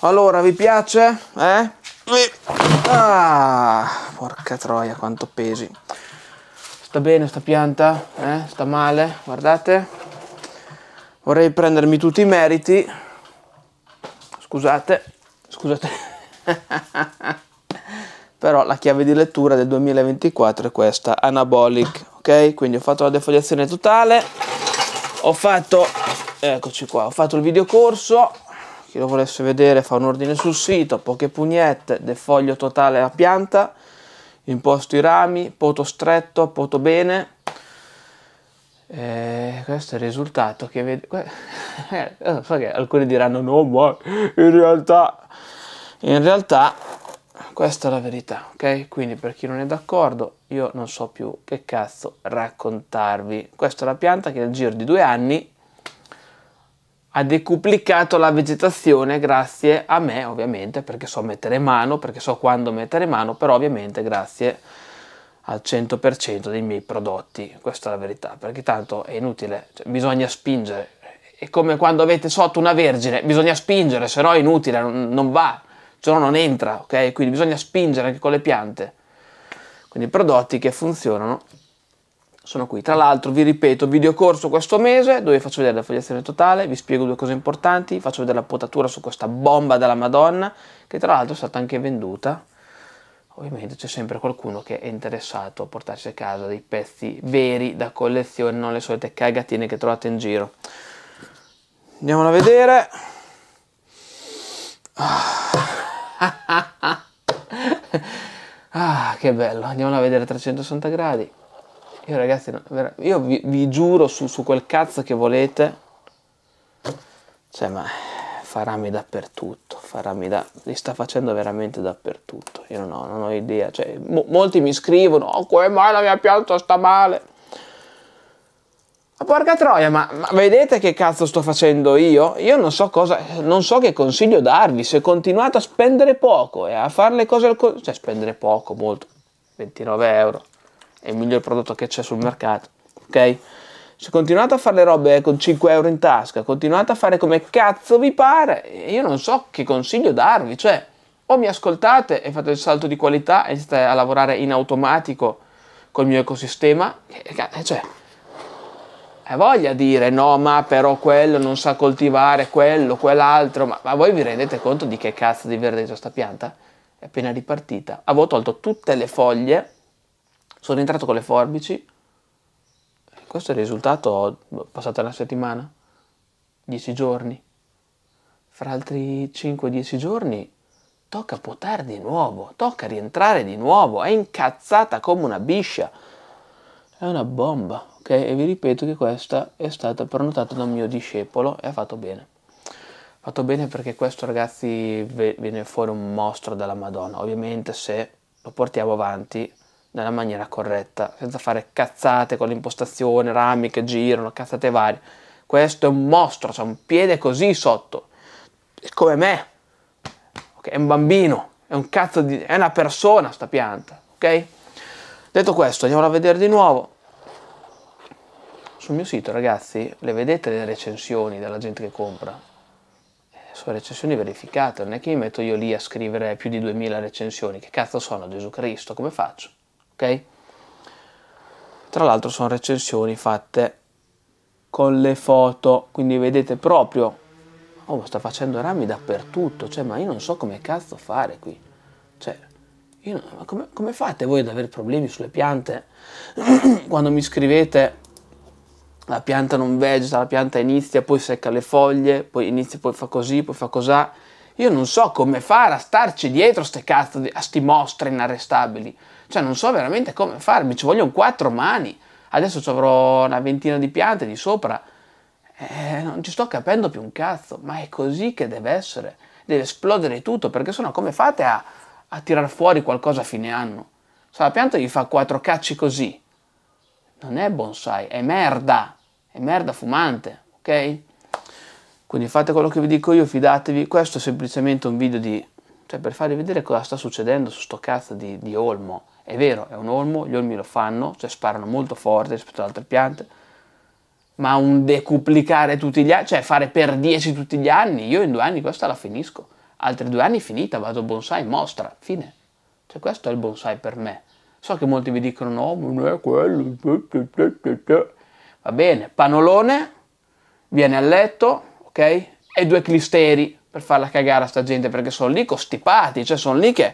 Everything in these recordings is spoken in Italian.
Allora, vi piace? Eh? Ah, porca troia, quanto pesi. Sta bene sta pianta? Eh? Sta male? Guardate. Vorrei prendermi tutti i meriti. Scusate. Scusate. Però la chiave di lettura del 2024 è questa, Anabolic. Ok? Quindi ho fatto la defoliazione totale. Ho fatto... Eccoci qua. Ho fatto il videocorso chi lo volesse vedere fa un ordine sul sito, poche pugnette, defoglio totale alla pianta, imposto i rami, poto stretto, poto bene. E questo è il risultato che vede... alcuni diranno no, ma in realtà... In realtà questa è la verità, ok? Quindi per chi non è d'accordo io non so più che cazzo raccontarvi. Questa è la pianta che nel giro di due anni ha decuplicato la vegetazione grazie a me ovviamente perché so mettere mano, perché so quando mettere mano, però ovviamente grazie al 100% dei miei prodotti, questa è la verità, perché tanto è inutile, cioè, bisogna spingere, è come quando avete sotto una vergine, bisogna spingere, se no è inutile, non, non va, cioè non entra, ok? Quindi bisogna spingere anche con le piante, quindi prodotti che funzionano sono qui. Tra l'altro vi ripeto, videocorso questo mese dove faccio vedere la fogliazione totale, vi spiego due cose importanti, faccio vedere la potatura su questa bomba della Madonna che tra l'altro è stata anche venduta. Ovviamente c'è sempre qualcuno che è interessato a portarsi a casa dei pezzi veri da collezione, non le solite cagatine che trovate in giro. Andiamola a vedere. Ah, ah che bello, andiamola a vedere a 360 gradi. Io ragazzi, io vi, vi giuro su, su, quel cazzo che volete. Cioè, ma farami dappertutto, farami da... Li sta facendo veramente dappertutto. Io non ho, non ho idea. Cioè, mo, molti mi scrivono, oh, come mai la mia pianta sta male? Ma porca troia, ma, ma, vedete che cazzo sto facendo io? Io non so cosa, non so che consiglio darvi. Se continuate a spendere poco e a fare le cose al... Co cioè, spendere poco, molto. 29 euro è il miglior prodotto che c'è sul mercato, ok? Se continuate a fare le robe eh, con 5 euro in tasca, continuate a fare come cazzo vi pare, io non so che consiglio darvi, cioè o mi ascoltate e fate il salto di qualità e state a lavorare in automatico col mio ecosistema, eh, cioè è voglia dire no ma però quello non sa coltivare quello, quell'altro, ma, ma voi vi rendete conto di che cazzo di verde verdezza sta pianta? È appena ripartita, avevo tolto tutte le foglie sono entrato con le forbici. Questo è il risultato, passata una settimana, dieci giorni. Fra altri 5-10 giorni tocca potare di nuovo, tocca rientrare di nuovo, è incazzata come una biscia. È una bomba, ok? E vi ripeto che questa è stata prenotata da un mio discepolo e ha fatto bene fatto bene perché questo ragazzi viene fuori un mostro della Madonna. Ovviamente se lo portiamo avanti nella maniera corretta, senza fare cazzate con l'impostazione, rami che girano, cazzate varie. Questo è un mostro, c'ha un piede così sotto, è come me, okay? è un bambino, è un cazzo di... è una persona sta pianta, ok? Detto questo, andiamo a vedere di nuovo. Sul mio sito, ragazzi, le vedete le recensioni della gente che compra? Eh, sono recensioni verificate, non è che mi metto io lì a scrivere più di 2000 recensioni, che cazzo sono Gesù Cristo, come faccio? ok? Tra l'altro sono recensioni fatte con le foto, quindi vedete proprio Oh, sta facendo rami dappertutto, cioè, ma io non so come cazzo fare qui. Cioè, io non, come, come, fate voi ad avere problemi sulle piante? Quando mi scrivete la pianta non vegeta, la pianta inizia, poi secca le foglie, poi inizia, poi fa così, poi fa cosà. Io non so come fare a starci dietro ste cazzo di, a sti mostri inarrestabili. Cioè, non so veramente come farmi. Ci vogliono quattro mani. Adesso ci avrò una ventina di piante di sopra. Eh, non ci sto capendo più un cazzo. Ma è così che deve essere. Deve esplodere tutto, perché sennò come fate a, a tirar fuori qualcosa a fine anno? Se la pianta gli fa quattro cacci così, non è bonsai, è merda. È merda fumante, ok? Quindi fate quello che vi dico io, fidatevi, questo è semplicemente un video di, cioè per farvi vedere cosa sta succedendo su sto cazzo di, di olmo. È vero, è un olmo, gli olmi lo fanno, cioè sparano molto forte rispetto ad altre piante, ma un decuplicare tutti gli anni, cioè fare per 10 tutti gli anni, io in due anni questa la finisco, altri due anni finita, vado bonsai, mostra, fine. Cioè questo è il bonsai per me. So che molti vi dicono no, ma non è quello, va bene, panolone, viene a letto, ok? E due clisteri per farla cagare a sta gente perché sono lì costipati, cioè sono lì che,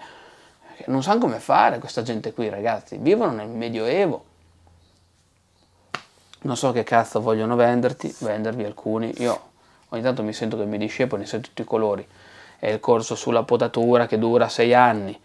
che non sanno come fare questa gente qui, ragazzi, vivono nel medioevo. Non so che cazzo vogliono venderti, vendervi alcuni, io ogni tanto mi sento che mi discepolo, ne sento tutti i colori. È il corso sulla potatura che dura 6 anni,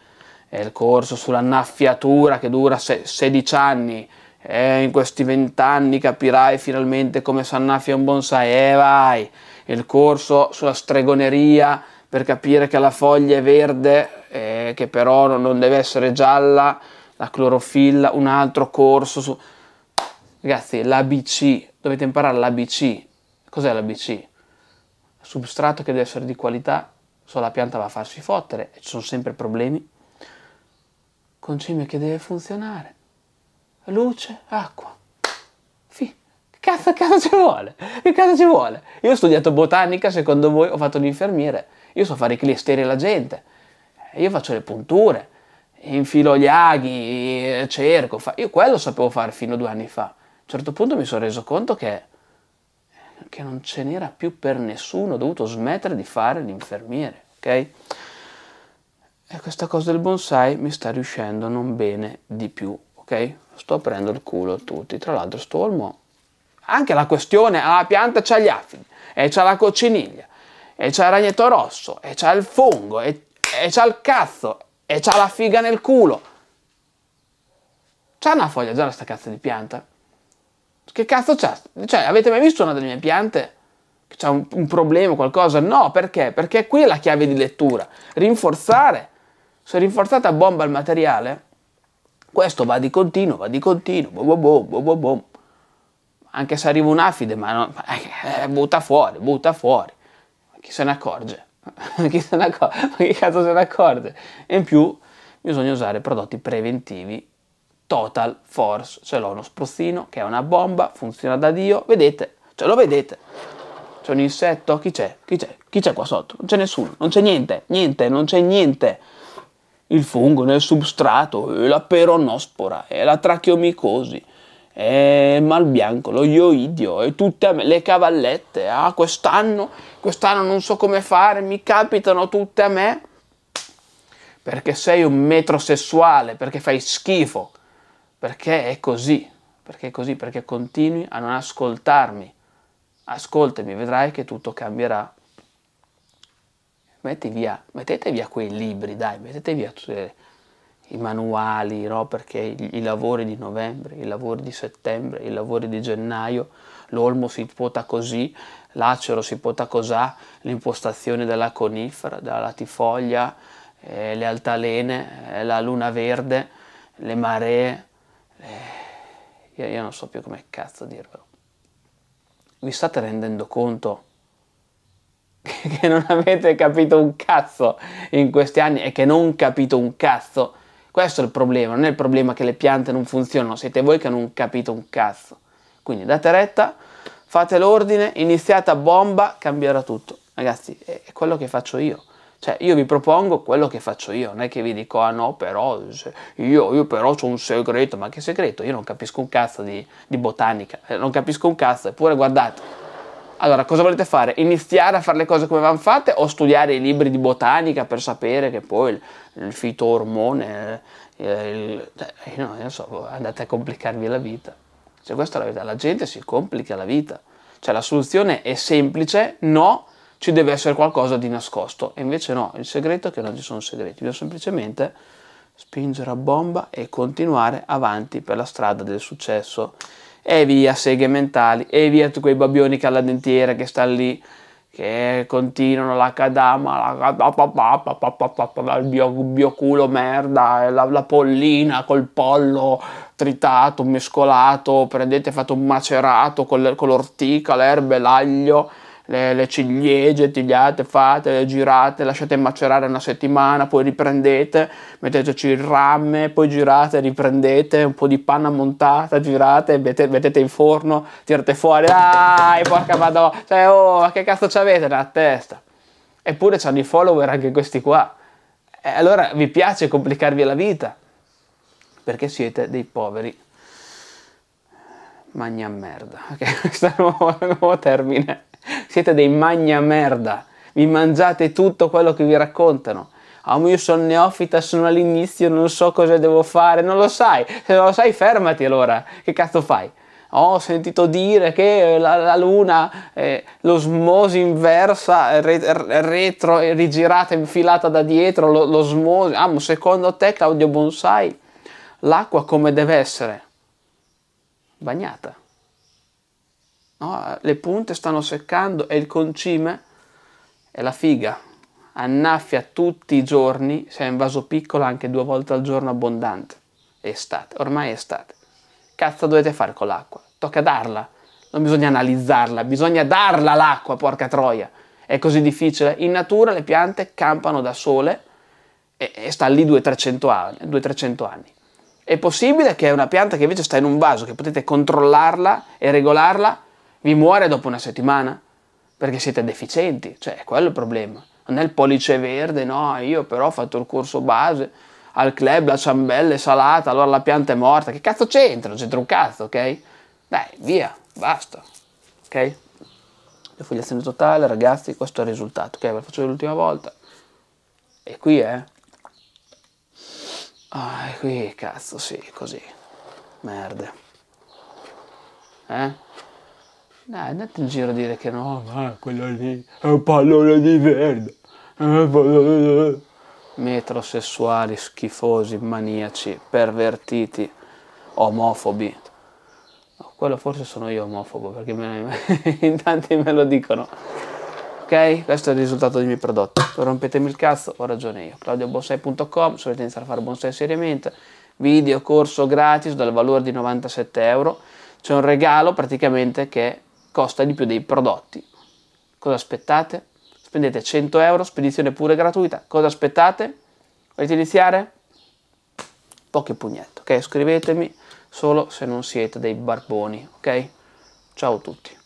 è il corso sull'annaffiatura che dura 16 anni, eh, in questi vent'anni capirai finalmente come Sannafia è un bonsai, e eh, vai, il corso sulla stregoneria per capire che la foglia è verde, eh, che però non deve essere gialla, la clorofilla, un altro corso su... Ragazzi, l'ABC, dovete imparare l'ABC. Cos'è l'ABC? Substrato che deve essere di qualità, se la pianta va a farsi fottere, e ci sono sempre problemi. Concime che deve funzionare luce, acqua. Che cazzo, cazzo ci vuole? Che cazzo ci vuole? Io ho studiato botanica, secondo voi ho fatto l'infermiere. Io so fare i clisteri alla gente. Eh, io faccio le punture, infilo gli aghi, cerco. Fa... Io quello sapevo fare fino a due anni fa. A un certo punto mi sono reso conto che, che non ce n'era più per nessuno. Ho dovuto smettere di fare l'infermiere, ok? E questa cosa del bonsai mi sta riuscendo non bene di più, ok? sto aprendo il culo a tutti. Tra l'altro Stolmo, anche la questione, alla ah, pianta c'ha gli affini, e c'ha la cocciniglia, e c'ha il ragnetto rosso, e c'ha il fungo, e, e c'ha il cazzo, e c'ha la figa nel culo. C'ha una foglia gialla sta cazzo di pianta? Che cazzo c'ha? Cioè, avete mai visto una delle mie piante? C'è un, un problema, qualcosa? No, perché? Perché qui è la chiave di lettura. Rinforzare. Se rinforzate a bomba il materiale, questo va di continuo, va di continuo, boh boh boh, boh, boh. boh. Anche se arriva un afide, ma no, eh, eh, butta fuori, butta fuori. Chi se ne accorge? chi se ne accorge? Ma chi cazzo se ne accorge? E in più bisogna usare prodotti preventivi Total Force, ce l'ho uno spruzzino che è una bomba, funziona da Dio, vedete, ce lo vedete. C'è un insetto, chi c'è? Chi c'è? Chi c'è qua sotto? Non c'è nessuno, non c'è niente, niente, non c'è niente il fungo nel substrato, la peronospora, la tracheomicosi, il malbianco, lo ioidio, e tutte le cavallette. Ah, quest'anno, quest'anno non so come fare, mi capitano tutte a me. Perché sei un metrosessuale, perché fai schifo, perché è così, perché è così, perché continui a non ascoltarmi. Ascoltami, vedrai che tutto cambierà metti via, mettete via quei libri, dai, mettete via tutti i manuali, no? perché i, i lavori di novembre, i lavori di settembre, i lavori di gennaio, l'olmo si pota così, l'acero si pota così, l'impostazione della conifera, della latifoglia, eh, le altalene, eh, la luna verde, le maree, eh, io, io non so più come cazzo dirvelo. Vi state rendendo conto che non avete capito un cazzo in questi anni e che non capito un cazzo. Questo è il problema, non è il problema che le piante non funzionano, siete voi che non capito un cazzo. Quindi date retta, fate l'ordine, iniziate a bomba, cambierà tutto. Ragazzi, è quello che faccio io. Cioè, io vi propongo quello che faccio io, non è che vi dico, ah no, però, io, io però ho un segreto, ma che segreto? Io non capisco un cazzo di, di botanica, eh, non capisco un cazzo, eppure guardate, allora, cosa volete fare? Iniziare a fare le cose come vanno fatte o studiare i libri di botanica per sapere che poi il, il fitoormone, eh, il, il, non so, boh, andate a complicarvi la vita. Cioè, questa è la verità, la gente si complica la vita. Cioè, la soluzione è semplice, no, ci deve essere qualcosa di nascosto. E invece no, il segreto è che non ci sono segreti, bisogna semplicemente spingere a bomba e continuare avanti per la strada del successo e via seghe mentali, e via tutti quei babbioni che alla dentiera che stanno lì, che continuano la cadama, la il mio culo merda, la, la, pollina col pollo tritato, mescolato, prendete, fate un macerato con, l'ortica, l'erba e l'aglio, le, le ciliegie tigliate, fate, girate, lasciate macerare una settimana, poi riprendete, metteteci il rame, poi girate, riprendete, un po' di panna montata, girate, mettete, in forno, tirate fuori, dai, porca madonna, cioè, oh, ma che cazzo ci avete nella testa? Eppure c'hanno i follower anche questi qua. E allora vi piace complicarvi la vita, perché siete dei poveri magna merda, ok? Questo è il nuovo, nuovo termine siete dei magna merda, vi mangiate tutto quello che vi raccontano. Ah, oh, io sono neofita, sono all'inizio, non so cosa devo fare, non lo sai. Se non lo sai, fermati allora. Che cazzo fai? Oh, ho sentito dire che la, la luna, eh, l'osmosi inversa, re, retro, rigirata, infilata da dietro, lo, l'osmosi. Ah, ma secondo te, Claudio Bonsai, l'acqua come deve essere? Bagnata no? le punte stanno seccando e il concime è la figa, annaffia tutti i giorni, se è in vaso piccolo anche due volte al giorno abbondante, è estate, ormai è estate. Cazzo dovete fare con l'acqua? Tocca darla, non bisogna analizzarla, bisogna darla l'acqua, porca troia. È così difficile? In natura le piante campano da sole e, e sta lì 200-300 anni, anni. È possibile che una pianta che invece sta in un vaso, che potete controllarla e regolarla, vi muore dopo una settimana perché siete deficienti, cioè quello è quello il problema. Non è il pollice verde, no, io però ho fatto il corso base al club, la ciambella è salata, allora la pianta è morta. Che cazzo c'entra? Non c'entra un cazzo, ok? Dai, via, basta, ok? Defoliazione totale, ragazzi, questo è il risultato, ok? Ve lo faccio l'ultima volta. E qui è... Eh? Ah, qui, cazzo, sì, così. Merda. Eh? No, andate in giro a dire che no, ma quello lì è un pallone di verde. Eh, eh, eh. Metrosessuali, schifosi, maniaci, pervertiti, omofobi. quello forse sono io omofobo, perché me ne... in tanti me lo dicono. Ok? Questo è il risultato dei miei prodotti. Rompetemi il cazzo, ho ragione io. claudiobonsai.com, se volete iniziare a fare bonsai seriamente, video, corso gratis dal valore di 97 euro c'è un regalo praticamente che costa di più dei prodotti. Cosa aspettate? Spendete 100 euro, spedizione pure gratuita. Cosa aspettate? Volete iniziare? Pochi pugnette, ok? Scrivetemi solo se non siete dei barboni, ok? Ciao a tutti.